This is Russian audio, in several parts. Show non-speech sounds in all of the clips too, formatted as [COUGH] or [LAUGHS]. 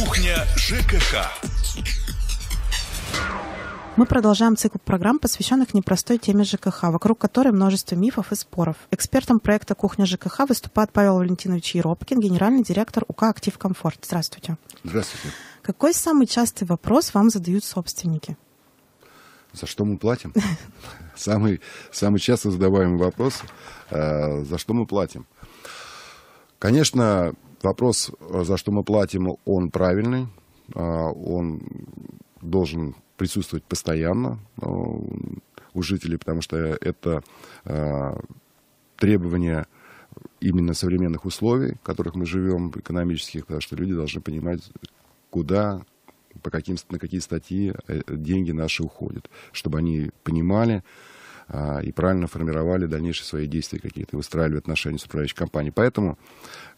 Кухня ЖКХ. Мы продолжаем цикл программ, посвященных непростой теме ЖКХ, вокруг которой множество мифов и споров. Экспертом проекта «Кухня ЖКХ» выступает Павел Валентинович Еропкин, генеральный директор УК «Актив Комфорт». Здравствуйте. Здравствуйте. Какой самый частый вопрос вам задают собственники? За что мы платим? [LAUGHS] Самый, самый часто задаваемый вопрос э, – за что мы платим? Конечно, Вопрос, э, за что мы платим, он правильный, а, он должен присутствовать постоянно э, у жителей, потому что это э, требование именно современных условий, в которых мы живем, экономических, потому что люди должны понимать, куда, по каким, на какие статьи деньги наши уходят, чтобы они понимали, а, и правильно формировали дальнейшие свои действия какие-то, выстраивали отношения с управляющей компанией. Поэтому,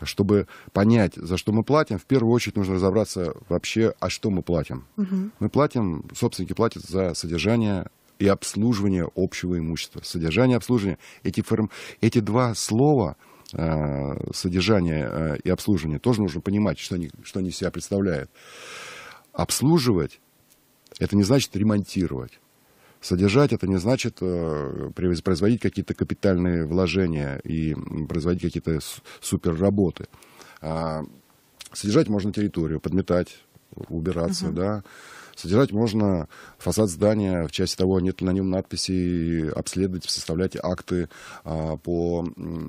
чтобы понять, за что мы платим, в первую очередь нужно разобраться вообще, а что мы платим. Угу. Мы платим, собственники платят за содержание и обслуживание общего имущества. Содержание и обслуживание. Эти, форм... эти два слова а, содержание а, и обслуживание, тоже нужно понимать, что они, что они себя представляют. Обслуживать это не значит ремонтировать. Содержать это не значит э, производить какие-то капитальные вложения и производить какие-то суперработы. А, содержать можно территорию, подметать, убираться, угу. да Содержать можно фасад здания в части того, нет ли на нем надписей, обследовать, составлять акты а, по,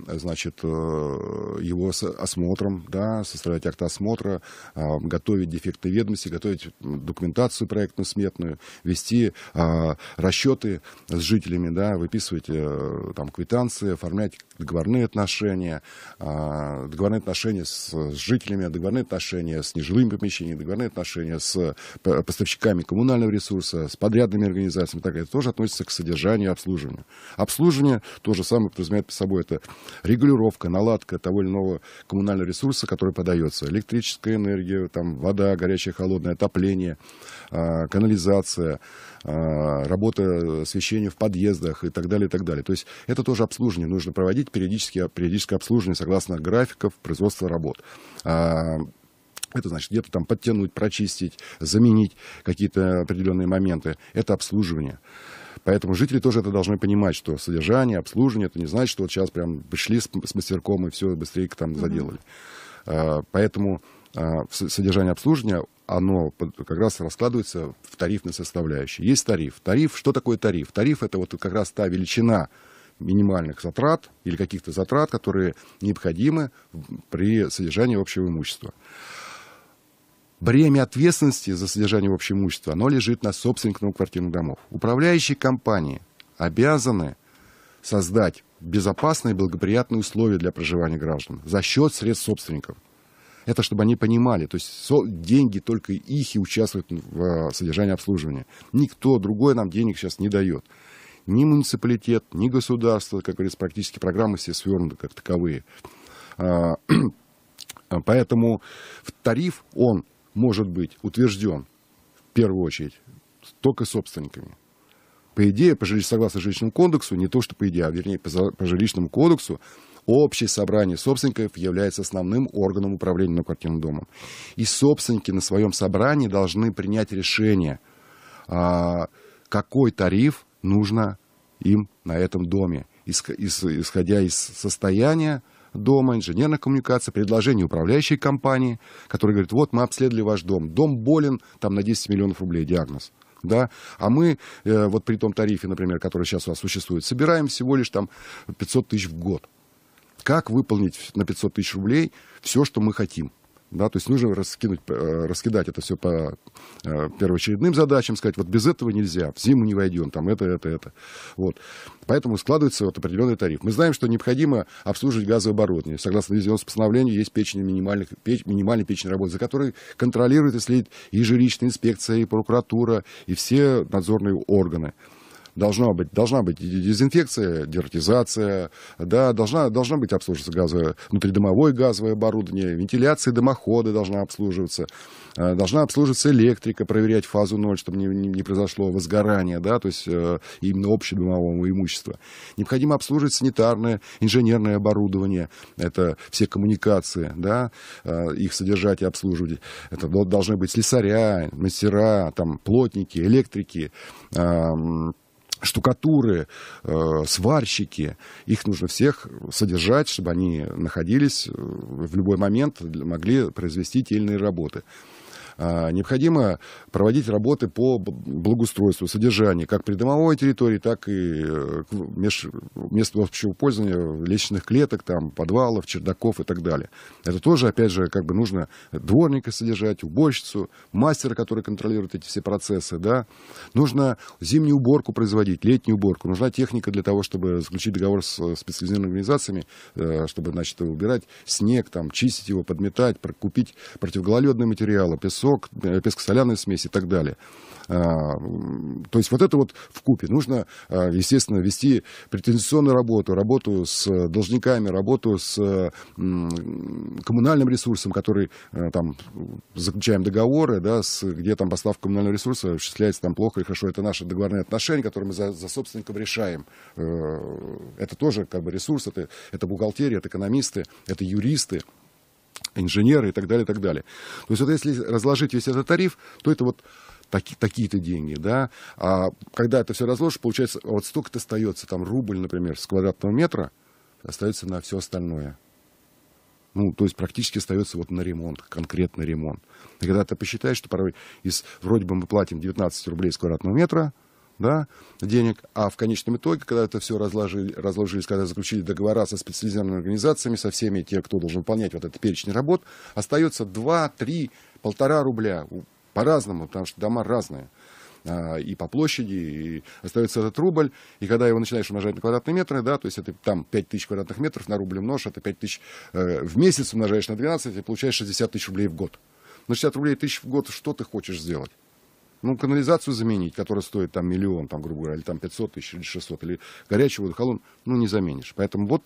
значит, э, его осмотрам, да, составлять акты осмотра, а, готовить дефектные ведомости, готовить документацию проектную, сметную вести а, расчеты с жителями, да, выписывать э, там квитанции, оформлять договорные отношения, договорные отношения с жителями, договорные отношения с нежилыми помещениями, договорные отношения с э, поставщиками поставщиками коммунального ресурса, с подрядными организациями так это тоже относится к содержанию и обслуживанию. Обслуживание то же самое подразумевает под собой это регулировка, наладка того или иного коммунального ресурса, который подается. Электрическая энергия, там, вода, горячее, холодное, отопление, а, канализация, а, работа освещения в подъездах и так далее, и так далее. То есть это тоже обслуживание нужно проводить, периодически, периодическое обслуживание согласно графиков производства работ а, это значит где-то там подтянуть, прочистить, заменить какие-то определенные моменты. Это обслуживание. Поэтому жители тоже это должны понимать, что содержание, обслуживание, это не значит, что вот сейчас прям пришли с, мастерком и все быстрее там заделали. Mm-hmm. поэтому а, содержание обслуживания, оно как раз раскладывается в тарифной составляющей. Есть тариф. Тариф, что такое тариф? Тариф это вот как раз та величина минимальных затрат или каких-то затрат, которые необходимы при содержании общего имущества. Бремя ответственности за содержание общего имущества, оно лежит на собственниках квартирных домов. Управляющие компании обязаны создать безопасные и благоприятные условия для проживания граждан за счет средств собственников. Это чтобы они понимали, то есть деньги только их и участвуют в э, содержании обслуживания. Никто другой нам денег сейчас не дает. Ни муниципалитет, ни государство, как говорится, практически программы все свернуты как таковые. А, [CLEARS THROAT] поэтому тариф, он может быть утвержден в первую очередь только собственниками. По идее, по жилищ... согласно жилищному кодексу, не то что по идее, а вернее по, по жилищному кодексу, общее собрание собственников является основным органом управления квартирным домом. И собственники на своем собрании должны принять решение, а, какой тариф нужно им на этом доме, исходя из состояния дома, инженерных коммуникаций, предложение управляющей компании, которая говорит, вот мы обследовали ваш дом, дом болен, там на 10 миллионов рублей диагноз. Да? А мы э, вот при том тарифе, например, который сейчас у вас существует, собираем всего лишь там 500 тысяч в год. Как выполнить на 500 тысяч рублей все, что мы хотим? Да, то есть нужно раскинуть, э, раскидать это все по э, первоочередным задачам, сказать, вот без этого нельзя, в зиму не войдем, там это, это, это. Вот. Поэтому складывается вот определенный тариф. Мы знаем, что необходимо обслуживать газовое оборудование. Согласно 90 постановлению, есть печень минимальных, печ, минимальный печень работы, за который контролирует и следит и жилищная инспекция, и прокуратура, и все надзорные органы должна быть, должна быть дезинфекция, дертизация, да, должна, должна быть обслуживаться газовое, внутридомовое газовое оборудование, вентиляция дымохода должна обслуживаться, э, должна обслуживаться электрика, проверять фазу ноль, чтобы не, не, произошло возгорание, да, то есть э, именно общедомового имущества. Необходимо обслуживать санитарное, инженерное оборудование, это все коммуникации, да, э, их содержать и обслуживать. Это должны быть слесаря, мастера, там, плотники, электрики, эм, штукатуры, э, сварщики, их нужно всех содержать, чтобы они находились э, в любой момент, могли произвести тельные работы. А, необходимо проводить работы по благоустройству, содержанию как придомовой территории, так и э, меж, мест общего пользования, лестничных клеток, там, подвалов, чердаков и так далее. Это тоже, опять же, как бы нужно дворника содержать, уборщицу, мастера, который контролирует эти все процессы, да. Нужно зимнюю уборку производить, летнюю уборку. Нужна техника для того, чтобы заключить договор с э, специализированными организациями, э, чтобы, значит, убирать снег, там, чистить его, подметать, купить противогололедные материалы, песок, песок, э, песко-соляную смесь и так далее. А, то есть вот это вот в купе нужно, а, естественно, вести претензионную работу, работу с э, должниками, работу с э, коммунальным ресурсом, который там заключаем договоры, да, с, где там поставка коммунального ресурса осуществляется там плохо и хорошо. Это наши договорные отношения, которые мы за, за собственником решаем. Это тоже как бы ресурс, это, это бухгалтерия, это экономисты, это юристы, инженеры и так далее, и так далее. То есть вот если разложить весь этот тариф, то это вот такие-то деньги, да. А когда это все разложишь, получается, вот столько-то остается, там рубль, например, с квадратного метра остается на все остальное. Ну, то есть практически остается вот на ремонт, конкретный ремонт. И когда ты посчитаешь, что порой из, вроде бы мы платим 19 рублей с квадратного метра, да, денег, а в конечном итоге, когда это все разложили, разложились, когда заключили договора со специализированными организациями, со всеми теми, кто должен выполнять вот этот перечень работ, остается 2, 3, полтора рубля, по-разному, потому что дома разные а, и по площади, и остается этот рубль, и когда его начинаешь умножать на квадратные метры, да, то есть это там 5 тысяч квадратных метров на рубль умножь, это 5 тысяч э, в месяц умножаешь на 12, и получаешь 60 тысяч рублей в год. На 60 рублей тысяч в год что ты хочешь сделать? Ну, канализацию заменить, которая стоит там миллион, там, грубо говоря, или там 500 тысяч, или 600, или горячую воду, холодную, ну, не заменишь. Поэтому вот,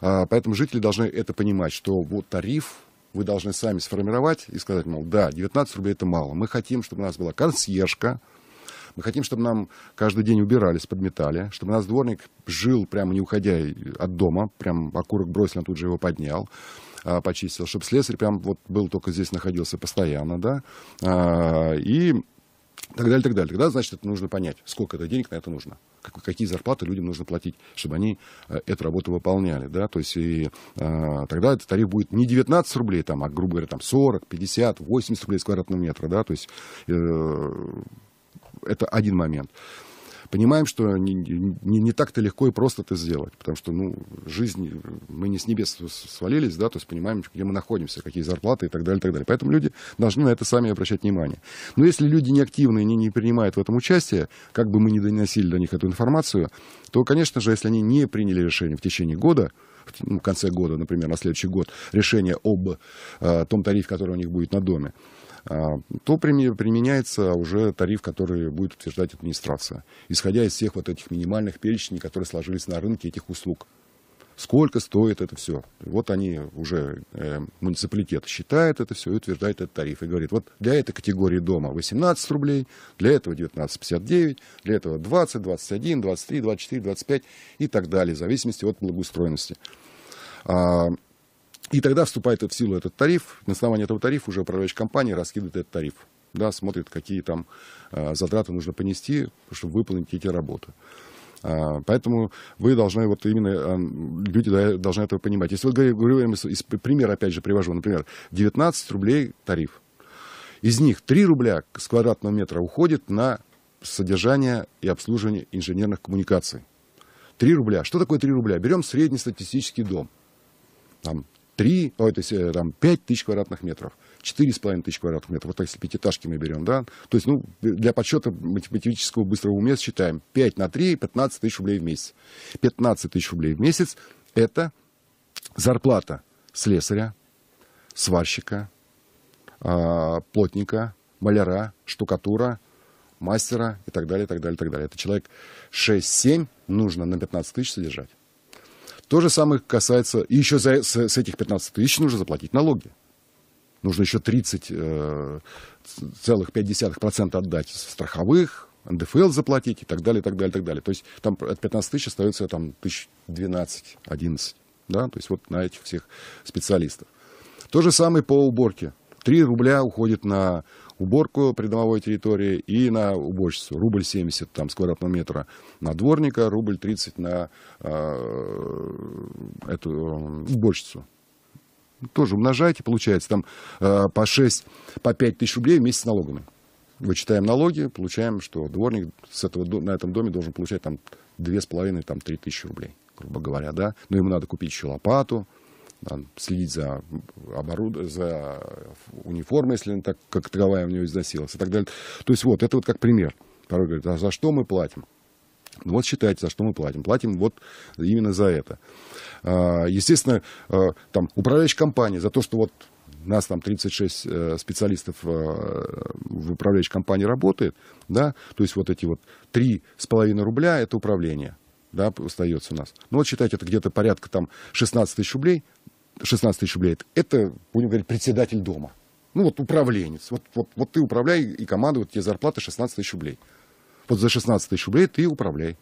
а, поэтому жители должны это понимать, что вот тариф вы должны сами сформировать и сказать, мол, да, 19 рублей это мало. Мы хотим, чтобы у нас была консьержка, мы хотим, чтобы нам каждый день убирались, подметали, чтобы у нас дворник жил, прямо не уходя от дома, прям окурок бросил, он тут же его поднял, а, почистил, чтобы слесарь прям вот был только здесь находился постоянно, да, а, и так далее, так далее. Тогда, значит, это нужно понять, сколько это денег на это нужно, как, какие зарплаты людям нужно платить, чтобы они э, эту работу выполняли, да, то есть и, э, тогда этот тариф будет не 19 рублей, там, а, грубо говоря, там 40, 50, 80 рублей с квадратного метра, да, то есть э, это один момент понимаем, что не, не, не так-то легко и просто это сделать, потому что, ну, жизнь, мы не с небес свалились, да, то есть понимаем, где мы находимся, какие зарплаты и так далее, и так далее. Поэтому люди должны на это сами обращать внимание. Но если люди неактивны и не, не принимают в этом участие, как бы мы ни доносили до них эту информацию, то, конечно же, если они не приняли решение в течение года, в ну, конце года, например, на следующий год, решение об э, том тарифе, который у них будет на доме, а, то применяется уже тариф, который будет утверждать администрация, исходя из всех вот этих минимальных перечней, которые сложились на рынке этих услуг. Сколько стоит это все? Вот они уже, э, муниципалитет считает это все и утверждает этот тариф. И говорит, вот для этой категории дома 18 рублей, для этого 19,59, для этого 20, 21, 23, 24, 25 и так далее, в зависимости от благоустроенности. А, и тогда вступает в силу этот тариф. На основании этого тарифа уже управляющая компания раскидывает этот тариф. Да, смотрит, какие там э, затраты нужно понести, чтобы выполнить эти работы. А, поэтому вы должны, вот именно а, люди должны это понимать. Если вот говорим, из, из пример, опять же, привожу, например, 19 рублей тариф. Из них 3 рубля с квадратного метра уходит на содержание и обслуживание инженерных коммуникаций. 3 рубля. Что такое 3 рубля? Берем среднестатистический дом. Там 3, ой, то есть э, там 5 тысяч квадратных метров, 4,5 тысяч квадратных метров, вот если пятиэтажки мы берем, да, то есть, ну, для подсчета математического быстрого умения считаем 5 на 3, 15 тысяч рублей в месяц. 15 тысяч рублей в месяц – это зарплата слесаря, сварщика, а, плотника, маляра, штукатура, мастера и так далее, и так далее, и так далее. Это человек 6-7 нужно на 15 тысяч содержать. То же самое касается, и еще за, с, с этих 15 тысяч нужно заплатить налоги. Нужно еще э, 30,5% отдать страховых, НДФЛ заплатить и так далее, и так далее, и так далее. То есть там от 15 тысяч остается там тысяч 12, 11, да, то есть вот на этих всех специалистов. То же самое по уборке. 3 рубля уходит на уборку придомовой территории и на уборщицу. Рубль 70 там, с квадратного метра на дворника, рубль 30 на э, эту э, уборщицу. Тоже умножайте, получается, там э, по 6, по 5 тысяч рублей вместе с налогами. Вычитаем налоги, получаем, что дворник с этого, на этом доме должен получать там 2,5-3 тысячи рублей, грубо говоря, да. Но ему надо купить еще лопату, следить за, оборуд... за униформой, если она так, как таковая у нее износилась и так далее. То есть вот, это вот как пример. Порой говорят, а за что мы платим? Ну вот считайте, за что мы платим. Платим вот именно за это. А, естественно, а, там, управляющая компания за то, что вот нас там 36 э, специалистов э, в управляющей компании работает, да, то есть вот эти вот 3,5 рубля это управление, да, остается у нас. Ну вот считайте, это где-то порядка там 16 тысяч рублей, 16 тысяч рублей, это, будем говорить, председатель дома. Ну вот управленец. Вот, вот, вот ты управляй и команда, вот тебе зарплата 16 тысяч рублей. Вот за 16 тысяч рублей ты управляй.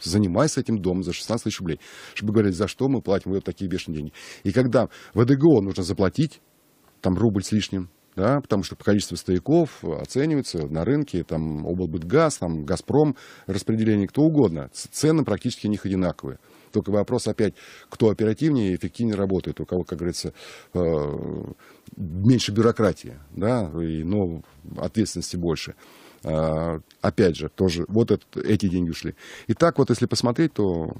Занимайся этим домом за 16 тысяч рублей. Чтобы говорить за что мы платим вот такие бешеные деньги. И когда в ДГО нужно заплатить, там рубль с лишним, да, потому что количество стояков оценивается на рынке, там облбытгаз, там Газпром, распределение, кто угодно. Цены практически у них одинаковые. Только вопрос опять, кто оперативнее и эффективнее работает, у кого, как говорится, э, меньше бюрократии, да, и, но ответственности больше. А, опять же, тоже вот это, эти деньги ушли. И так вот, если посмотреть, то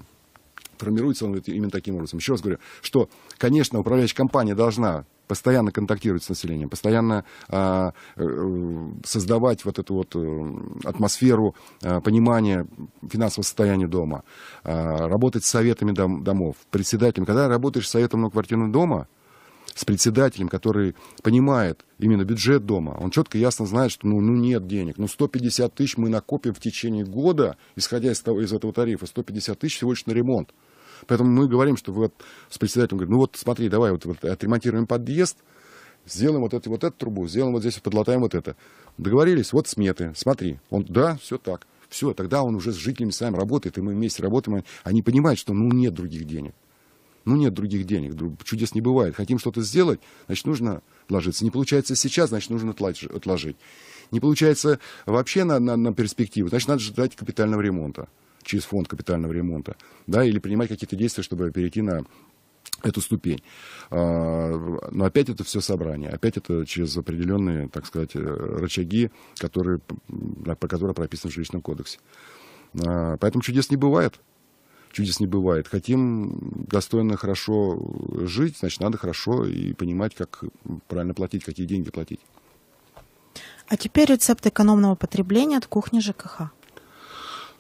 формируется он именно таким образом. Еще раз говорю, что, конечно, управляющая компания должна постоянно контактировать с населением, постоянно а, э, создавать вот эту вот э, атмосферу а, понимания финансового состояния дома, а, работать с советами дом, домов, председателем. Когда работаешь с советом многоквартирного дома, с председателем, который понимает именно бюджет дома, он четко ясно знает, что ну, ну нет денег, ну 150 тысяч мы накопим в течение года, исходя из, того, из этого тарифа, 150 тысяч всего лишь на ремонт. Поэтому мы говорим, что вот с председателем говорим, ну вот смотри, давай вот, вот отремонтируем подъезд, сделаем вот эту, вот эту трубу, сделаем вот здесь, подлатаем вот это. Договорились, вот сметы, смотри. Он, да, все так. Все, тогда он уже с жителями сами работает, и мы вместе работаем. А они понимают, что ну нет других денег. Ну нет других денег, чудес не бывает. Хотим что-то сделать, значит, нужно вложиться. Не получается сейчас, значит, нужно отложить. Не получается вообще на, на, на перспективу, значит, надо ждать капитального ремонта через фонд капитального ремонта, да, или принимать какие-то действия, чтобы перейти на эту ступень. А, но опять это все собрание, опять это через определенные, так сказать, э, рычаги, которые, по которым прописано в жилищном кодексе. А, поэтому чудес не бывает. Чудес не бывает. Хотим достойно, хорошо жить, значит, надо хорошо и понимать, как правильно платить, какие деньги платить. А теперь рецепт экономного потребления от кухни ЖКХ.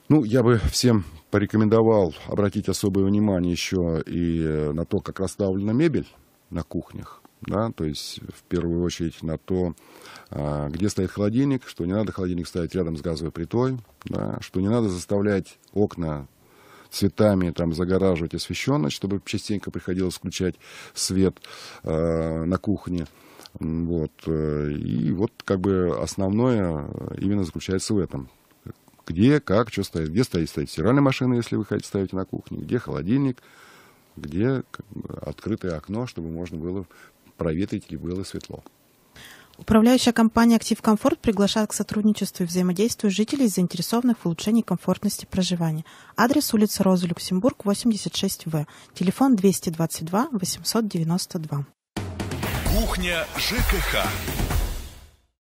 Ну, я бы всем порекомендовал обратить особое внимание еще и э, на то, как расставлена мебель на кухнях. Да, то есть в первую очередь на то, а, где стоит холодильник, что не надо холодильник ставить рядом с газовой плитой, да, что не надо заставлять окна цветами там загораживать освещенность, чтобы частенько приходилось включать свет э, на кухне. Вот. Э, и вот как бы основное именно заключается в этом где, как, что стоит, где стоит, стоит стиральная машина, если вы хотите ставить на кухне, где холодильник, где открытое окно, чтобы можно было проветрить или было светло. Управляющая компания «Актив Комфорт» приглашает к сотрудничеству и взаимодействию жителей, заинтересованных в улучшении комфортности проживания. Адрес улица Роза, Люксембург, 86В. Телефон 222 892. Кухня ЖКХ.